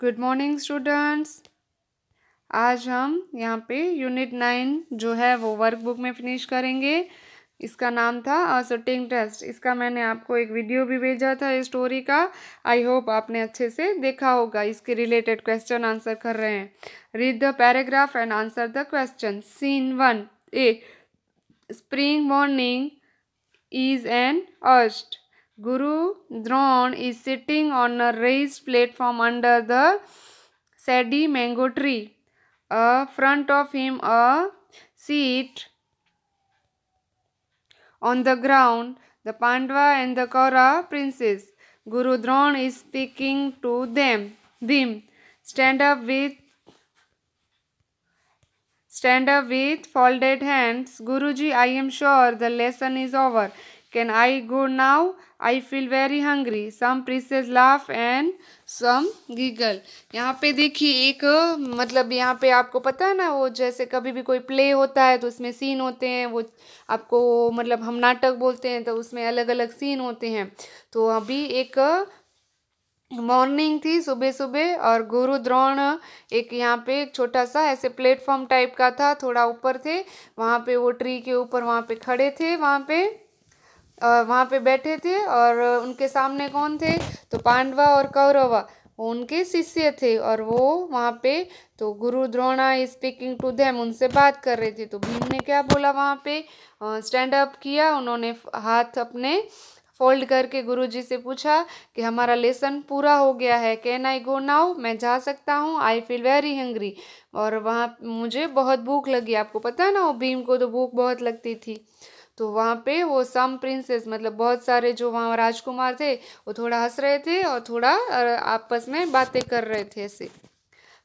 Good morning students आज हम यहाँ पे यूनिट नाइन जो है वो वर्कबुक में फिनिश करेंगे इसका नाम था असर्टिंग टेस्ट इसका मैंने आपको एक वीडियो भी भेजा था स्टोरी का आई होप आपने अच्छे से देखा होगा इसके रिलेटेड क्वेश्चन आंसर कर रहे हैं read the paragraph and answer the question scene one a spring morning is an अर्स्ट Guru Dron is sitting on a raised platform under the shady mango tree. A front of him a seat on the ground. The Pandva and the Kaura princes. Guru Dron is speaking to them. Bhim, stand up with Stand up with folded hands. Guruji, I am sure the lesson is over. Can I go now? I feel very hungry. Some princess laugh and some giggle. यहाँ पे देखिए एक मतलब यहाँ पे आपको पता है ना वो जैसे कभी भी कोई प्ले होता है तो उसमें सीन होते हैं वो आपको मतलब हम नाटक बोलते हैं तो उसमें अलग अलग सीन होते हैं तो अभी एक मॉर्निंग थी सुबह सुबह और गुरु द्रोण एक यहाँ पे एक छोटा सा ऐसे प्लेटफॉर्म टाइप का था थोड़ा ऊपर थे वहाँ पे वो ट्री के ऊपर वहाँ पे खड़े थे वहाँ पे वहाँ पे बैठे थे और उनके सामने कौन थे तो पांडवा और कौरवा उनके शिष्य थे और वो वहाँ पे तो गुरु द्रोणा स्पीकिंग टू देम उनसे बात कर रहे थे तो भीम ने क्या बोला वहाँ पे स्टैंड अप किया उन्होंने हाथ अपने फोल्ड करके गुरुजी से पूछा कि हमारा लेसन पूरा हो गया है कैन आई गो नाउ मैं जा सकता हूँ आई फील वेरी हंग्री और वहाँ मुझे बहुत भूख लगी आपको पता है ना वो भीम को तो भूख बहुत लगती थी तो वहाँ पे वो सम प्रिंसेस मतलब बहुत सारे जो वहाँ राजकुमार थे वो थोड़ा हंस रहे थे और थोड़ा आपस में बातें कर रहे थे ऐसे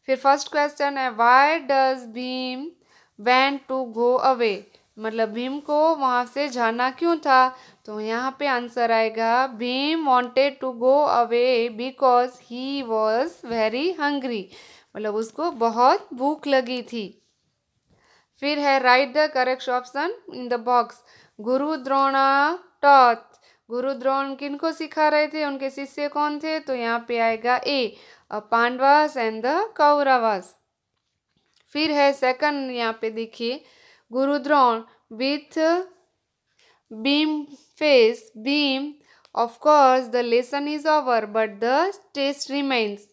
फिर फर्स्ट क्वेश्चन है why does Bhim want to go away मतलब भीम को वहाँ से जाना क्यों था तो यहाँ पे आंसर आएगा Bhim wanted to go away because he was very hungry मतलब उसको बहुत भूख लगी थी फिर है write the correct option in the box Guru Drona taught गुरु द्रोण किनको सिखा रहे थे उनके शिष्य कौन थे तो यहाँ पे आएगा a Pandavas and the Kauravas फिर है सेकंड यहाँ पे देखिए Guru Drona with Bhim face Bhim of course the lesson is over but the test remains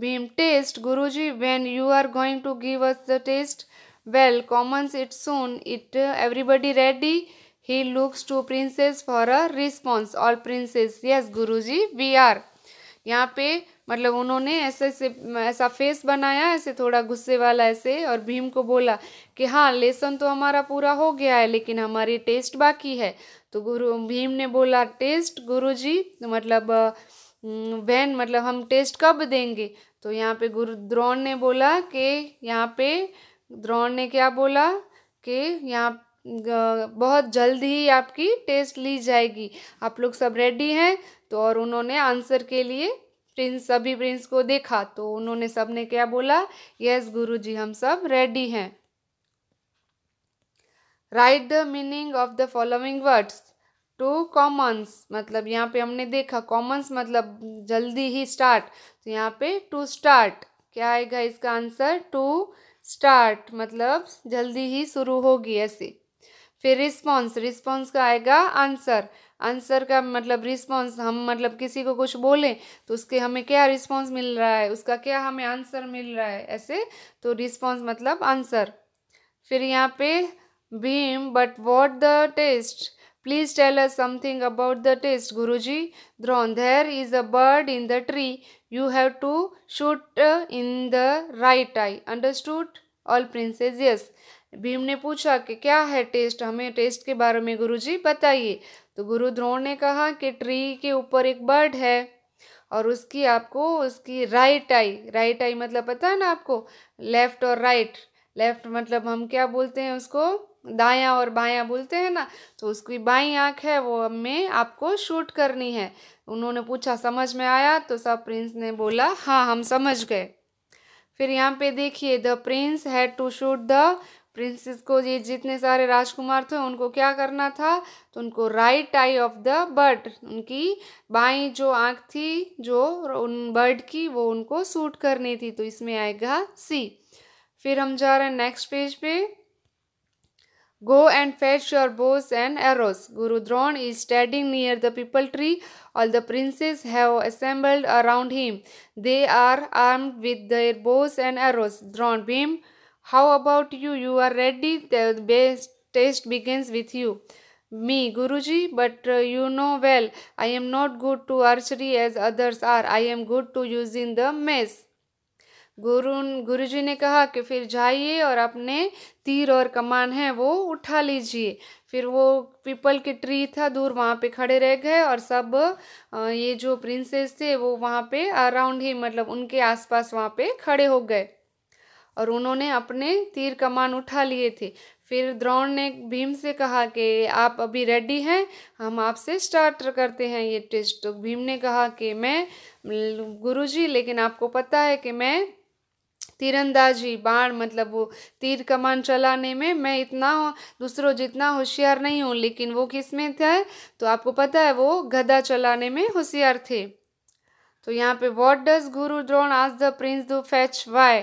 Bhim test Guruji when you are going to give us the test well comments it soon it uh, everybody ready he looks to princess for a response all princess yes guruji we are यहाँ पे मतलब उन्होंने ऐसे ऐसे ऐसा face बनाया ऐसे थोड़ा गुस्से वाला ऐसे और भीम को बोला कि हाँ लेसन तो हमारा पूरा हो गया है लेकिन हमारी टेस्ट बाकी है तो गुरु भीम ने बोला टेस्ट गुरुजी तो मतलब बहन मतलब हम टेस्ट कब देंगे तो यहाँ पे गुरु द्रोण ने बोला कि यहाँ पे द्रोण ने क्या बोला कि यहाँ बहुत जल्द ही आपकी टेस्ट ली जाएगी आप लोग सब रेडी हैं तो और उन्होंने आंसर के लिए प्रिंस सभी प्रिंस को देखा तो उन्होंने सब ने क्या बोला यस गुरुजी हम सब रेडी हैं write the meaning of the following words to commence मतलब यहाँ पे हमने देखा कॉमन्स मतलब जल्दी ही स्टार्ट तो यहाँ पे टू स्टार्ट क्या आएगा इसका आंसर टू स्टार्ट मतलब जल्दी ही शुरू होगी ऐसे फिर रिस्पॉन्स रिस्पॉन्स का आएगा आंसर आंसर का मतलब रिस्पॉन्स हम मतलब किसी को कुछ बोलें तो उसके हमें क्या रिस्पॉन्स मिल रहा है उसका क्या हमें आंसर मिल रहा है ऐसे तो रिस्पॉन्स मतलब आंसर फिर यहाँ पे Bhim but what the test tell us something about the test Guru ji Drona there is a bird in the tree you have to shoot in the right eye understood all princes yes Bhim ने पूछा कि क्या है test हमें test के बारे में गुरुजी बताइए तो गुरु द्रोण ने कहा कि ट्री के ऊपर एक बर्ड है और उसकी आपको उसकी राइट आई राइट आई मतलब पता है ना आपको लेफ्ट और राइट लेफ्ट मतलब हम क्या बोलते हैं उसको दायां और बायां बोलते हैं ना तो उसकी बाई आँख है वो हमें आपको शूट करनी है उन्होंने पूछा समझ में आया तो सब प्रिंस ने बोला हाँ हम समझ गए फिर यहाँ पे देखिए the prince had to shoot the princes को ये जितने सारे राजकुमार थे उनको क्या करना था तो उनको right eye of the bird उनकी बाई जो आँख थी जो उन बर्ड की वो उनको सूट करनी थी तो इसमें आएगा सी फिर हम जा रहे हैं नेक्स्ट पेज पे Go and fetch your bows and arrows. Guru Dron is standing near the peepal tree. All the princes have assembled around him. They are armed with their bows and arrows. Dron Bhim, how about you? You are ready. The best test begins with you. Me, Guruji, but uh, you know well, I am not good to archery as others are. I am good to using the mace. गुरु गुरु जी ने कहा कि फिर जाइए और अपने तीर और कमान है वो उठा लीजिए फिर वो पीपल के ट्री था दूर वहाँ पे खड़े रह गए और सब ये जो प्रिंसेस थे वो वहाँ पे अराउंड ही मतलब उनके आसपास वहाँ पे खड़े हो गए और उन्होंने अपने तीर कमान उठा लिए थे फिर द्रोण ने भीम से कहा कि आप अभी रेडी हैं हम आपसे स्टार्ट करते हैं ये टेस्ट तो भीम ने कहा कि मैं गुरुजी लेकिन आपको पता है कि मैं तीरंदाजी बाण मतलब वो तीर कमान चलाने में मैं इतना दूसरों जितना होशियार नहीं हूँ लेकिन वो किस में थे तो आपको पता है वो गधा चलाने में होशियार थे तो यहाँ पे what does Guru Drona ask the prince to fetch why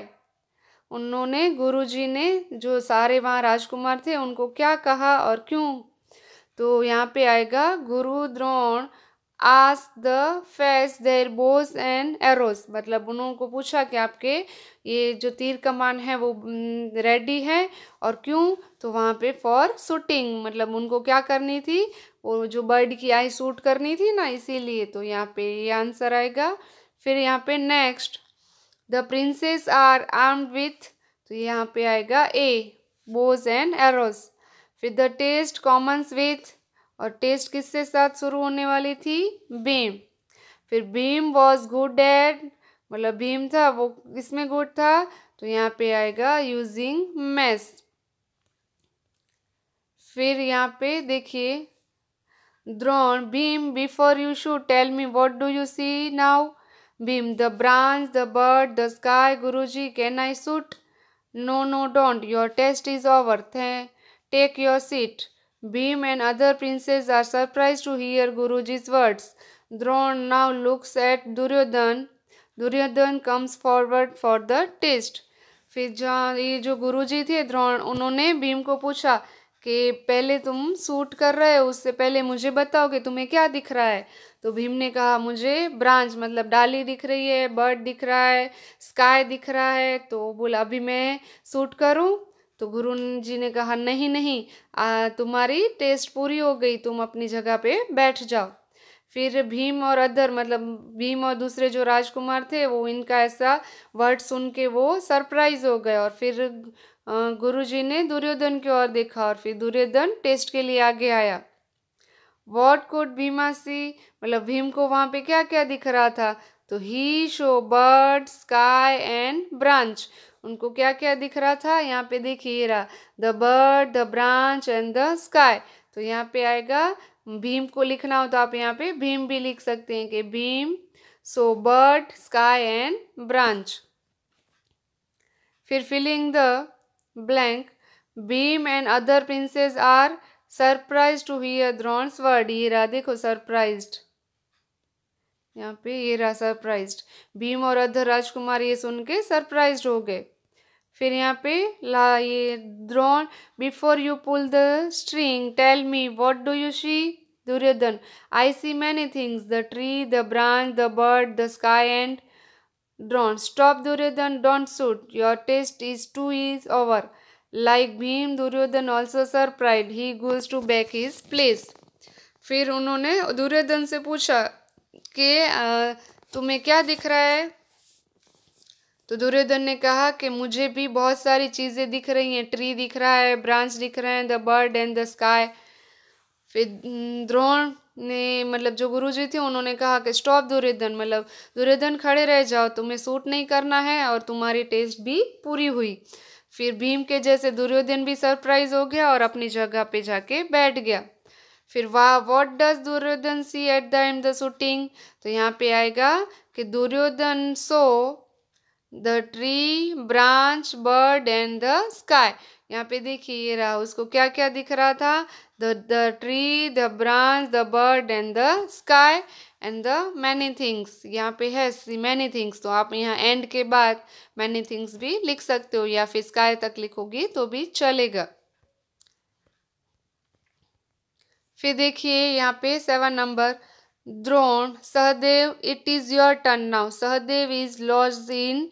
उन्होंने गुरुजी ने जो सारे वहाँ राजकुमार थे उनको क्या कहा और क्यों तो यहाँ पे आएगा Guru Drona ask the fetch their bows and arrows मतलब उन लोगों को पूछा कि आपके ये जो तीर कमान है वो रेडी है और क्यों तो वहाँ पे फॉर शूटिंग मतलब उनको क्या करनी थी वो जो बर्ड की आई शूट करनी थी ना इसीलिए तो यहाँ पे ये आंसर आएगा फिर यहाँ पे next the princes are arm with तो यहाँ पे आएगा ए बोज एंड एरोज फिर द टेस्ट कॉमन्स विथ और टेस्ट किसके साथ शुरू होने वाली थी बीम फिर बीम वॉज गुड एट मतलब भीम था वो इसमें गुड था तो यहाँ पे आएगा यूजिंग मैस फिर यहाँ पे देखिए Drona Bhim before you shoot tell me what do you see now Bhim the branch the bird the sky Guruji can I shoot no no don't your test is over then take your seat Bhim and other princes are surprised to hear Guruji's words. Drona now looks at Duryodhan. Duryodhan comes forward for the test. फिर जहाँ ये जो गुरुजी थे द्रोण उन्होंने भीम को पूछा कि पहले तुम सूट कर रहे हो उससे पहले मुझे बताओ कि तुम्हें क्या दिख रहा है तो भीम ने कहा मुझे ब्रांच मतलब डाली दिख रही है बर्ड दिख रहा है स्काई दिख रहा है तो बोला अभी मैं सूट करूँ तो गुरु जी ने कहा नहीं नहीं आ, तुम्हारी टेस्ट पूरी हो गई तुम अपनी जगह पे बैठ जाओ फिर भीम और अधर मतलब भीम और दूसरे जो राजकुमार थे वो इनका ऐसा वर्ड सुन के वो सरप्राइज हो गए और फिर गुरु जी ने दुर्योधन की ओर देखा और फिर दुर्योधन टेस्ट के लिए आगे आया वॉट कोट भीमा सी मतलब भीम को वहाँ पे क्या क्या दिख रहा था तो he saw bird sky and branch उनको क्या क्या दिख रहा था यहाँ पे देखिए ये रहा the bird the branch and the sky तो यहाँ पे आएगा भीम को लिखना हो तो आप यहाँ पे भीम भी लिख सकते हैं कि Bhim saw bird sky and branch फिर filling the blank Bhim and other princes are surprise to hear Drona's word ये रहा देखो सरप्राइज यहाँ पे ये रहा सरप्राइज भीम और अधर राजकुमार ये सुन के सरप्राइज हो गए फिर यहाँ पे ला ये Drona before you pull the string tell me what do you see Duryodhan I see many things the tree the branch the bird the sky and Drona stop Duryodhan don't shoot your test is to is over like Bhim Duryodhan also surprised he goes to back his place फिर उन्होंने दुर्योधन से पूछा कि तुम्हें क्या दिख रहा है तो दुर्योधन ने कहा कि मुझे भी बहुत सारी चीज़ें दिख रही हैं ट्री दिख रहा है ब्रांच दिख रहे हैं the bird and the sky फिर द्रोण ने मतलब जो गुरुजी थे उन्होंने कहा कि स्टॉप दुर्योधन मतलब दुर्योधन खड़े रह जाओ तुम्हें सूट नहीं करना है और तुम्हारी टेस्ट भी पूरी हुई फिर भीम के जैसे दुर्योधन भी सरप्राइज हो गया और अपनी जगह पे जाके बैठ गया फिर वाह what does Duryodhan see at the end the shooting तो यहाँ पे आएगा कि Duryodhan saw the tree branch bird and the sky यहाँ पे देखिए ये रहा उसको क्या क्या दिख रहा था the the tree the branch the bird and the sky and the many things यहाँ पे है सी मैनी थिंग्स तो आप यहाँ एंड के बाद मैनी थिंग्स भी लिख सकते हो या फिर स्काई तक लिखोगी तो भी चलेगा फिर देखिए यहाँ पे seven number Drone, Sahadev, it is your turn now. Sahadev is lost in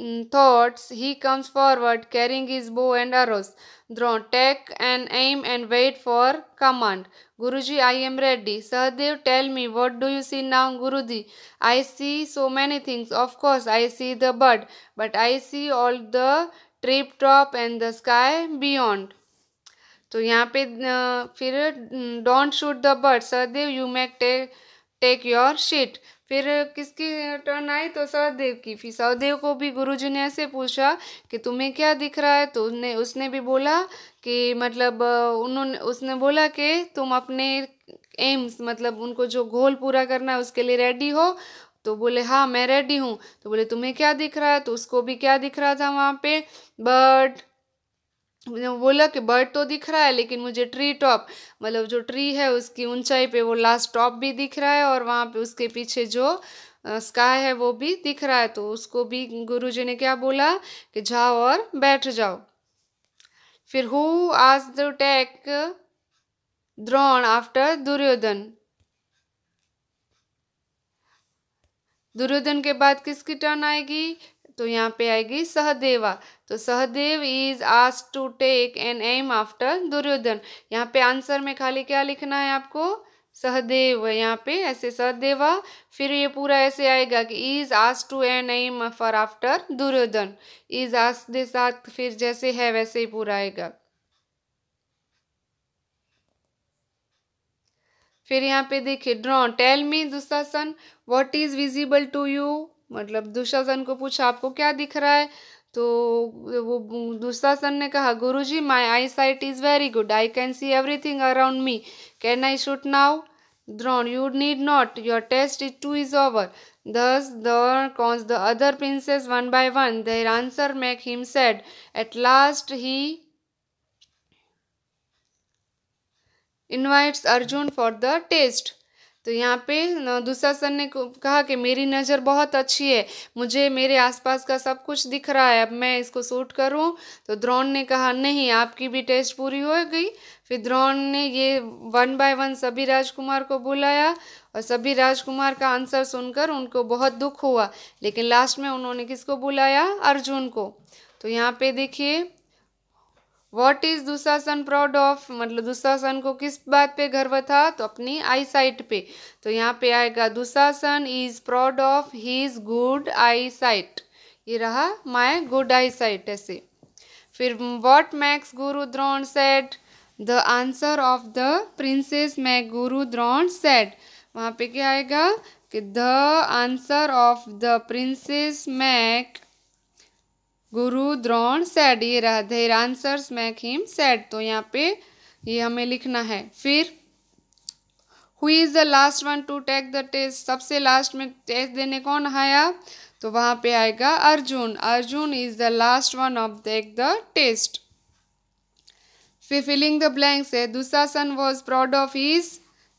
mm, thoughts. He comes forward carrying his bow and arrows. Drone, take an aim and wait for command. Guruji, I am ready. Sahadev, tell me, what do you see now, Guruji? I see so many things. Of course, I see the bird, but I see all the tree top and the sky beyond. तो यहाँ पे फिर don't shoot the bird Sahadev you may take take your seat फिर किसकी turn I तो सहदेव की फिर सहदेव को भी गुरुजी ने ऐसे पूछा कि तुम्हें क्या दिख रहा है तो उसने उसने भी बोला कि मतलब उन्होंने उसने बोला कि तुम अपने एम्स मतलब उनको जो गोल पूरा करना है उसके लिए रेडी हो तो बोले हाँ मैं रेडी हूँ तो बोले तुम्हें क्या दिख रहा है तो उसको भी क्या दिख रहा था वहाँ पे बर्ड बोला कि बर्ड तो दिख रहा है लेकिन मुझे ट्री टॉप मतलब जो ट्री है उसकी ऊंचाई पे वो लास्ट टॉप भी दिख रहा है और वहाँ पे उसके पीछे जो स्काई है वो भी दिख रहा है तो उसको भी गुरुजी ने क्या बोला कि जाओ और बैठ जाओ फिर who has the take Drona after Duryodhan Duryodhan के बाद किसकी टर्न आएगी तो यहाँ पे आएगी सहदेवा तो Sahadev is has to take an aim after Duryodhan यहाँ पे आंसर में खाली क्या लिखना है आपको सहदेव यहाँ पे ऐसे सहदेवा फिर ये पूरा ऐसे आएगा कि is has to an aim for after Duryodhan is has के साथ फिर जैसे है वैसे ही पूरा आएगा फिर यहाँ पे देखिए Drona tell me Dushasan what is visible to you मतलब दुशासन को पूछा आपको क्या दिख रहा है तो वो दुशासन ने कहा Guru ji my eye sight is very good I can see everything around me can I shoot now Drona you need not your test is to is over thus there comes the other princes one by one their answer make him sad at last he invites Arjun for the test तो यहाँ पे सन ने कहा कि मेरी नज़र बहुत अच्छी है मुझे मेरे आसपास का सब कुछ दिख रहा है अब मैं इसको सूट करूँ तो द्रोण ने कहा नहीं आपकी भी टेस्ट पूरी हो गई फिर द्रोण ने ये वन बाय वन सभी राजकुमार को बुलाया और सभी राजकुमार का आंसर सुनकर उनको बहुत दुख हुआ लेकिन लास्ट में उन्होंने किसको बुलाया अर्जुन को तो यहाँ पे देखिए what is Dushasan proud of मतलब दुशासन को किस बात पे गर्व था तो अपनी आई साइट पे तो यहाँ पे आएगा Dushasan is proud of his good eye sight ये रहा माई गुड आई साइट ऐसे फिर what makes Guru Drona sad the answer of the princes make Guru Drona sad वहाँ पे क्या आएगा कि the answer of the princes make Guru Drona sad ये रहा देर आंसर्स हिम सैड तो यहाँ पे ये हमें लिखना है फिर who is the last one to take the test सबसे लास्ट में टेस्ट देने कौन आया तो वहाँ पे आएगा Arjun Arjun is the last one of take the test फिर फिलिंग द ब्लैंक्स है son was proud of his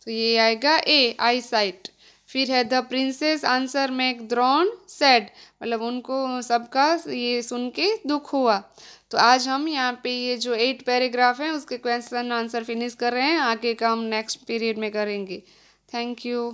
तो ये आएगा ए आई साइट फिर है the princes answer make Drona sad मतलब उनको सबका ये सुन के दुख हुआ तो आज हम यहाँ पे ये जो एट पैराग्राफ हैं उसके क्वेश्चन आंसर फिनिश कर रहे हैं आगे का हम नेक्स्ट पीरियड में करेंगे थैंक यू